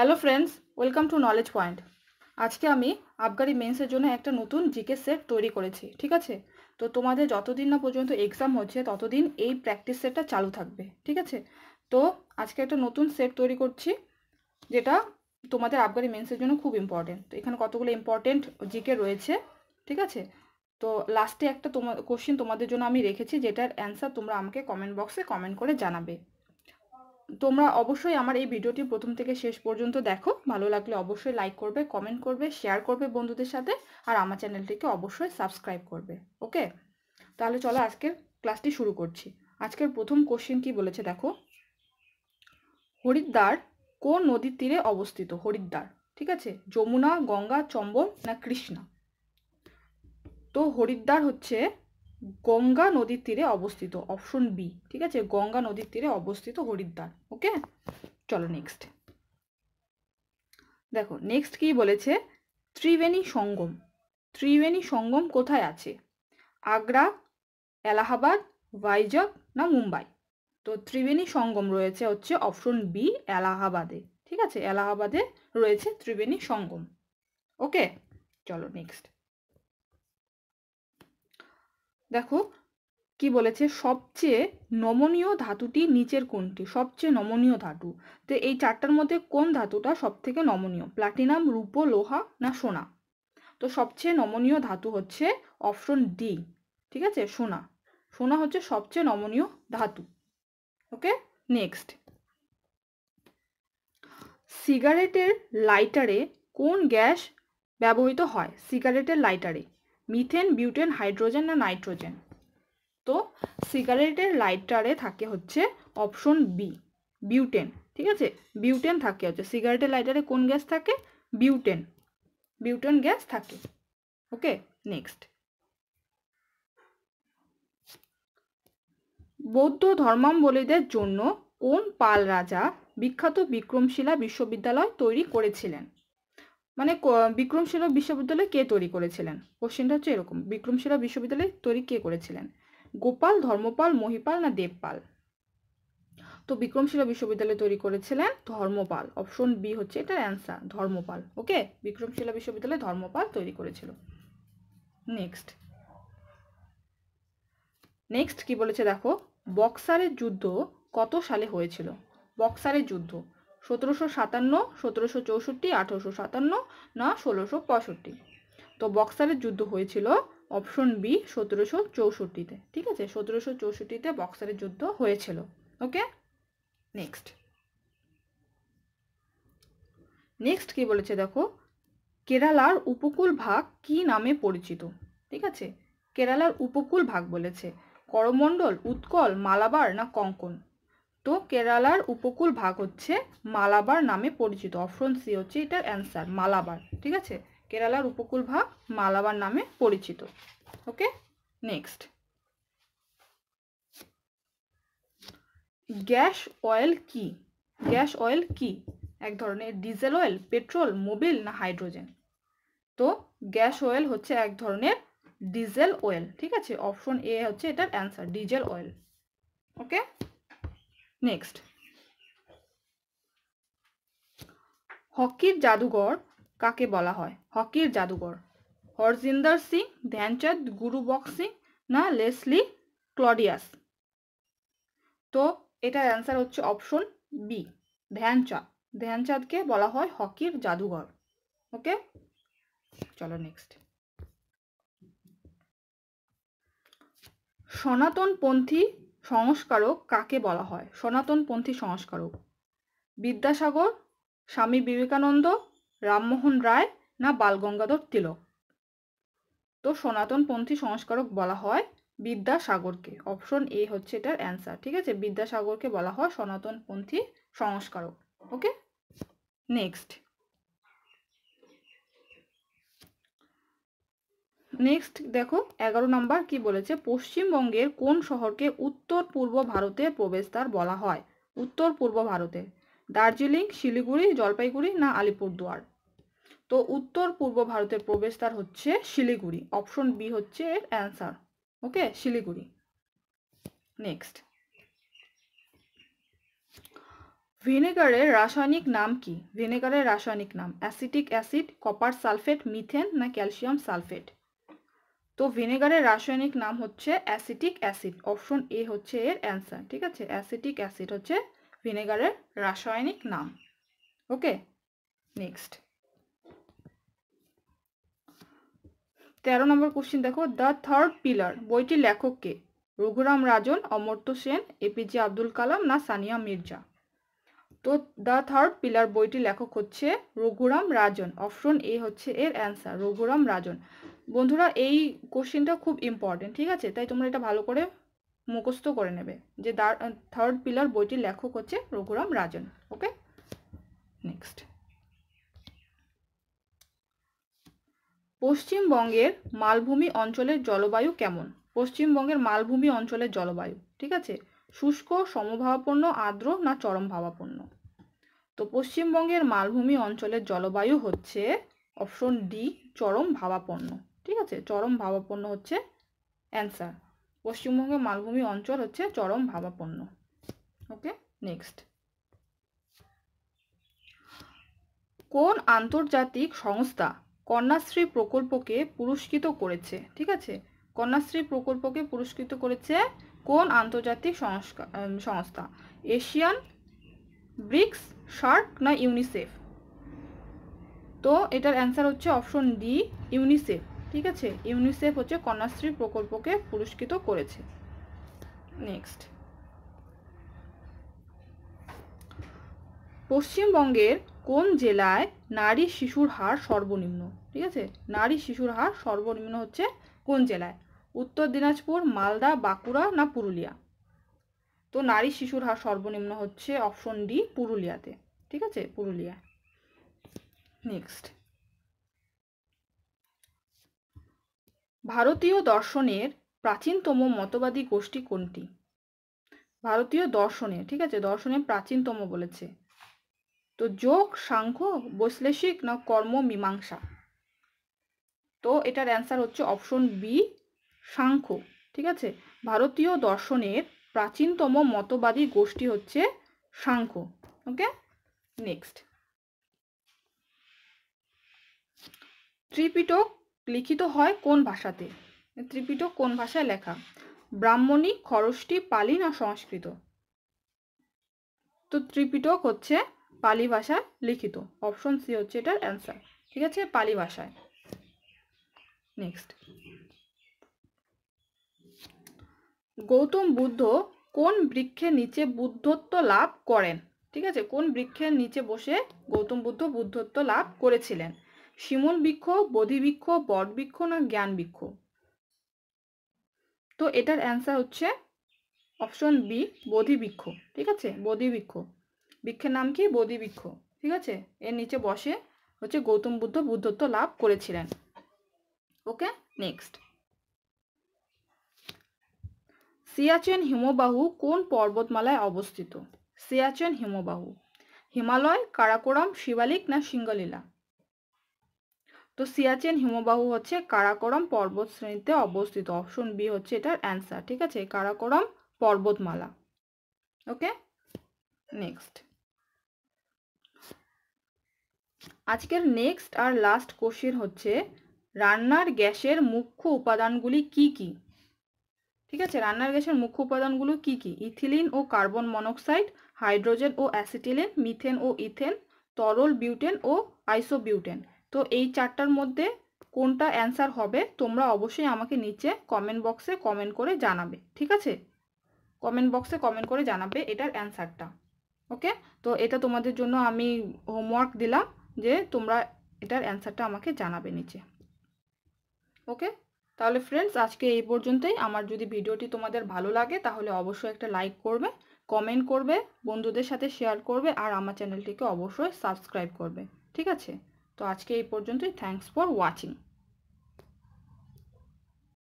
hello friends welcome to Knowledge Point আজকে আমি আবগারি মেন্সের জন্য একটা নতুন জিকে সেট তৈরি করেছি ঠিক আছে তো তোমাদের যতদিন না পর্যন্ত এক্সাম হচ্ছে ততদিন এই প্র্যাকটিস সেটটা চালু থাকবে ঠিক আছে তো আজকে একটা নতুন সেট তৈরি করছি যেটা তোমাদের আবগারি মেন্সের জন্য খুব ইম্পর্টেন্ট তো এখানে কতগুলো ইম্পর্টেন্ট জিকে রয়েছে ঠিক আছে তো লাস্টে একটা তোমার কোশ্চিন তোমাদের জন্য আমি রেখেছি যেটার অ্যান্সার তোমরা আমাকে কমেন্ট বক্সে কমেন্ট করে জানাবে তোমরা অবশ্যই আমার এই ভিডিওটি প্রথম থেকে শেষ পর্যন্ত দেখো ভালো লাগলে অবশ্যই লাইক করবে কমেন্ট করবে শেয়ার করবে বন্ধুদের সাথে আর আমার চ্যানেলটিকে অবশ্যই সাবস্ক্রাইব করবে ওকে তাহলে চলো আজকের ক্লাসটি শুরু করছি আজকের প্রথম কোশ্চেন কি বলেছে দেখো হরিদ্বার কোন নদীর তীরে অবস্থিত হরিদ্বার ঠিক আছে যমুনা গঙ্গা চম্বল না কৃষ্ণা তো হরিদ্বার হচ্ছে গঙ্গা নদীর তীরে অবস্থিত অপশন বি ঠিক আছে গঙ্গা নদীর তীরে অবস্থিত হরিদ্বার ওকে চলো নেক্সট দেখো নেক্সট কি বলেছে ত্রিবেণী সঙ্গম ত্রিবেণী সঙ্গম কোথায় আছে আগ্রা এলাহাবাদ ভাইজগ না মুম্বাই তো ত্রিবেণী সঙ্গম রয়েছে হচ্ছে অপশন বি এলাহাবাদে ঠিক আছে এলাহাবাদে রয়েছে ত্রিবেণী সঙ্গম ওকে চলো নেক্সট দেখো কি বলেছে সবচেয়ে নমনীয় ধাতুটি নিচের কোনটি সবচেয়ে নমনীয় ধাতু তো এই চারটার মধ্যে কোন ধাতুটা সব থেকে নমনীয় প্লাটিনাম রূপ লোহা না সোনা তো সবচেয়ে নমনীয় ধাতু হচ্ছে অপশন ডি ঠিক আছে সোনা সোনা হচ্ছে সবচেয়ে নমনীয় ধাতু ওকে নেক্সট সিগারেটের লাইটারে কোন গ্যাস ব্যবহৃত হয় সিগারেটের লাইটারে মিথেন বিউটেন হাইড্রোজেন না নাইট্রোজেন তো সিগারেটের লাইটারে থাকে হচ্ছে অপশন বি বিউটেন ঠিক আছে বিউটেন থাকে হচ্ছে সিগারেটের লাইটারে কোন গ্যাস থাকে বিউটেন বিউটেন গ্যাস থাকে ওকে নেক্সট বৌদ্ধ ধর্মাবলীদের জন্য কোন পাল রাজা বিখ্যাত বিক্রমশিলা বিশ্ববিদ্যালয় তৈরি করেছিলেন মানে বিক্রমশিলা বিশ্ববিদ্যালয় কে তৈরি করেছিলেন কোশ্চেনটা হচ্ছে এরকম বিক্রমশিলা বিশ্ববিদ্যালয় তৈরি কে করেছিলেন গোপাল ধর্মপাল মহিপাল না দেবপাল তো বিক্রমশিলা বিশ্ববিদ্যালয় তৈরি করেছিলেন ধর্মপাল অপশন বি হচ্ছে এটার অ্যান্সার ধর্মপাল ওকে বিক্রমশিলা বিশ্ববিদ্যালয় ধর্মপাল তৈরি করেছিল নেক্সট নেক্সট কি বলেছে দেখো বক্সারের যুদ্ধ কত সালে হয়েছিল বক্সারের যুদ্ধ সতেরোশো সাতান্ন সতেরোশো চৌষট্টি আঠেরোশো সাতান্ন না ষোলোশো পঁয়ষট্টি তো বক্সারের যুদ্ধ হয়েছিল অপশন বি সতেরোশো চৌষট্টিতে ঠিক আছে সতেরোশো চৌষট্টিতে বক্সারের যুদ্ধ হয়েছিল ওকে নেক্সট নেক্সট কি বলেছে দেখো কেরালার উপকূল ভাগ কি নামে পরিচিত ঠিক আছে কেরালার উপকূল ভাগ বলেছে করমণ্ডল উৎকল মালাবার না কঙ্কন তো কেরালার উপকূল ভাগ হচ্ছে মালাবার নামে পরিচিত অপশন সি হচ্ছে এটা অ্যান্সার মালাবার ঠিক আছে কেরালার উপকূল ভাগ মালাবার নামে পরিচিত ওকে নেক্সট গ্যাস অয়েল কি গ্যাস অয়েল কি এক ধরনের ডিজেল অয়েল পেট্রোল মোবিল না হাইড্রোজেন তো গ্যাস অয়েল হচ্ছে এক ধরনের ডিজেল অয়েল ঠিক আছে অপশন এ হচ্ছে এটার answer diesel oil okay next হকির জাদুঘর কাকে বলা হয় হকির জাদুঘর হরজিন্দর সিং ধ্যানচাঁদ গুরু সিং না লেসলি ক্লডিয়াস তো এটার অ্যান্সার হচ্ছে অপশন বি ধ্যানচাঁদ ধ্যানচাঁদকে বলা হয় হকির জাদুঘর ওকে চলো নেক্সট সনাতনপন্থী সংস্কারক কাকে বলা হয় সনাতনপন্থী সংস্কারক বিদ্যাসাগর স্বামী বিবেকানন্দ রামমোহন রায় না বালগঙ্গাধর তিলক তো সনাতনপন্থী সংস্কারক বলা হয় বিদ্যাসাগরকে অপশন এ হচ্ছে এটার অ্যান্সার ঠিক আছে বিদ্যাসাগরকে বলা হয় সনাতনপন্থী সংস্কারক ওকে নেক্সট নেক্সট দেখো এগারো নম্বর কি বলেছে পশ্চিমবঙ্গের কোন শহরকে উত্তর পূর্ব ভারতের প্রবেশদ্বার বলা হয় উত্তর পূর্ব ভারতের দার্জিলিং শিলিগুড়ি জলপাইগুড়ি না আলিপুরদুয়ার তো উত্তর পূর্ব ভারতের প্রবেশদ্বার হচ্ছে শিলিগুড়ি অপশন বি হচ্ছে এর অ্যান্সার ওকে শিলিগুড়ি নেক্সট ভিনেগারের রাসায়নিক নাম কি ভিনেগারের রাসায়নিক নাম acetic acid copper sulphate methane না ক্যালসিয়াম সালফেট তো ভিনেগারের রাসায়নিক নাম হচ্ছে অ্যাসিটিক অ্যাসিড অপশন এ হচ্ছে এর অ্যান্সার ঠিক আছে অ্যাসিটিক অ্যাসিড হচ্ছে ভিনেগারের রাসায়নিক নাম ওকে নেক্সট তেরো নম্বর কোশ্চিন দেখো দ্য থার্ড পিলার বইটির লেখককে রঘুরাম রাজন অমর্ত্য সেন এপিজে আব্দুল কালাম না সানিয়া মির্জা তো দ্য থার্ড পিলার বইটির লেখক হচ্ছে রঘুরাম রাজন অপশন এ হচ্ছে এর অ্যান্সার রঘুরাম রাজন বন্ধুরা এই কোশ্চেনটা খুব ইম্পর্টেন্ট ঠিক আছে তাই তোমরা এটা ভালো করে মুখস্থ করে নেবে যে থার্ড পিলার বইটির লেখক হচ্ছে রঘুরাম রাজন ওকে নেক্সট পশ্চিমবঙ্গের মালভূমি অঞ্চলের জলবায়ু কেমন পশ্চিমবঙ্গের মালভূমি অঞ্চলের জলবায়ু ঠিক আছে শুষ্ক সমভাবাপন্ন আর্দ্র না চরম ভাবাপন্ন তো পশ্চিমবঙ্গের মালভূমি অঞ্চলের জলবায়ু হচ্ছে অপশন ডি চরম ভাবাপন্ন ঠিক আছে চরম ভাবাপন্ন হচ্ছে অ্যান্সার পশ্চিমবঙ্গের মালভূমি অঞ্চল হচ্ছে চরম ভাবাপন্ন ওকে নেক্সট কোন আন্তর্জাতিক সংস্থা কন্যাশ্রী প্রকল্পকে পুরস্কৃত করেছে ঠিক আছে কন্যাশ্রী প্রকল্পকে পুরস্কৃত করেছে কোন আন্তর্জাতিক সংস্থা এশিয়ান ব্রিক্স শার্ক না ইউনিসেফ তো এটার অ্যান্সার হচ্ছে অপশন ডি ইউনিসেফ ঠিক আছে ইউনিসেফ হচ্ছে কন্যাশ্রী প্রকল্পকে পুরস্কৃত করেছে নেক্সট পশ্চিমবঙ্গের কোন জেলায় নারী শিশুর হার সর্বনিম্ন ঠিক আছে নারী শিশুর হার সর্বনিম্ন হচ্ছে কোন জেলায় উত্তর দিনাজপুর মালদা বাঁকুড়া না পুরুলিয়া তো নারী শিশুর হার সর্বনিম্ন হচ্ছে অপশন ডি পুরুলিয়াতে ঠিক আছে পুরুলিয়া নেক্সট ভারতীয় দর্শনের প্রাচীনতম মতবাদী গোষ্ঠী কোনটি ভারতীয় দর্শনে ঠিক আছে দর্শনে প্রাচীনতম বলেছে তো যোগ সাংখ্য বৈশ্লেষিক না কর্ম মীমাংসা তো এটার অ্যান্সার হচ্ছে অপশন বি সাংখ্য ঠিক আছে ভারতীয় দর্শনের প্রাচীনতম মতবাদী গোষ্ঠী হচ্ছে সাংখ্য ওকে নেক্সট ত্রিপিটক লিখিত হয় কোন ভাষাতে ত্রিপিটক কোন ভাষায় লেখা ব্রাহ্মণী খরষ্টি পালি না সংস্কৃত তো ত্রিপিটক হচ্ছে পালি ভাষায় লিখিত অপশন সি হচ্ছে এটার অ্যান্সার ঠিক আছে পালি ভাষায় নেক্সট গৌতম বুদ্ধ কোন বৃক্ষের নিচে বুদ্ধত্ব লাভ করেন ঠিক আছে কোন বৃক্ষের নিচে বসে গৌতম বুদ্ধ বুদ্ধত্ব লাভ করেছিলেন শিমুল বৃক্ষ বধিবৃক্ষ বটবৃক্ষ না জ্ঞান বৃক্ষ তো এটার অ্যান্সার হচ্ছে অপশন বি বৃক্ষ ঠিক আছে বৃক্ষ বৃক্ষের নাম কি বৃক্ষ ঠিক আছে এর নিচে বসে হচ্ছে গৌতম বুদ্ধ বুদ্ধত্ব লাভ করেছিলেন ওকে নেক্সট সিয়াচেন হিমবাহু কোন পর্বতমালায় অবস্থিত সিয়াচেন হিমবাহু হিমালয় কারাকোরম শিবালিক না সিঙ্গলীলা তো সিয়াচেন হিমবাহু হচ্ছে কারাকোরম পর্বত শ্রেণীতে অবস্থিত অপশন বি হচ্ছে এটার অ্যান্সার ঠিক আছে কারাকোরম পর্বতমালা ওকে নেক্সট আজকের নেক্সট আর লাস্ট কোশ্চিন হচ্ছে রান্নার গ্যাসের মুখ্য উপাদানগুলি কি কী ঠিক আছে রান্নার গ্যাসের মুখ্য উপাদানগুলো কি কি ইথিলিন ও কার্বন মনোক্সাইড হাইড্রোজেন ও অ্যাসিটিলিন মিথেন ও ইথেন তরল বিউটেন ও আইসোবিউটেন তো এই চারটার মধ্যে কোনটা অ্যান্সার হবে তোমরা অবশ্যই আমাকে নিচে কমেন্ট বক্সে কমেন্ট করে জানাবে ঠিক আছে কমেন্ট বক্সে কমেন্ট করে জানাবে এটার অ্যান্সারটা ওকে তো এটা তোমাদের জন্য আমি হোমওয়ার্ক দিলাম যে তোমরা এটার অ্যান্সারটা আমাকে জানাবে নিচে ওকে তাহলে ফ্রেন্ডস আজকে এই পর্যন্তই আমার যদি ভিডিওটি তোমাদের ভালো লাগে তাহলে অবশ্যই একটা লাইক করবে কমেন্ট করবে বন্ধুদের সাথে শেয়ার করবে আর আমার চ্যানেলটিকে অবশ্যই সাবস্ক্রাইব করবে ঠিক আছে তো আজকে এই পর্যন্তই থ্যাংকস ফর ওয়াচিং